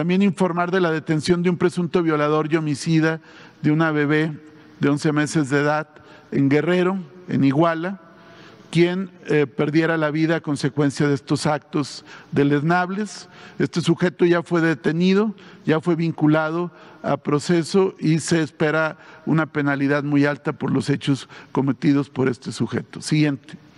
También informar de la detención de un presunto violador y homicida de una bebé de 11 meses de edad en Guerrero, en Iguala, quien eh, perdiera la vida a consecuencia de estos actos deleznables. Este sujeto ya fue detenido, ya fue vinculado a proceso y se espera una penalidad muy alta por los hechos cometidos por este sujeto. Siguiente.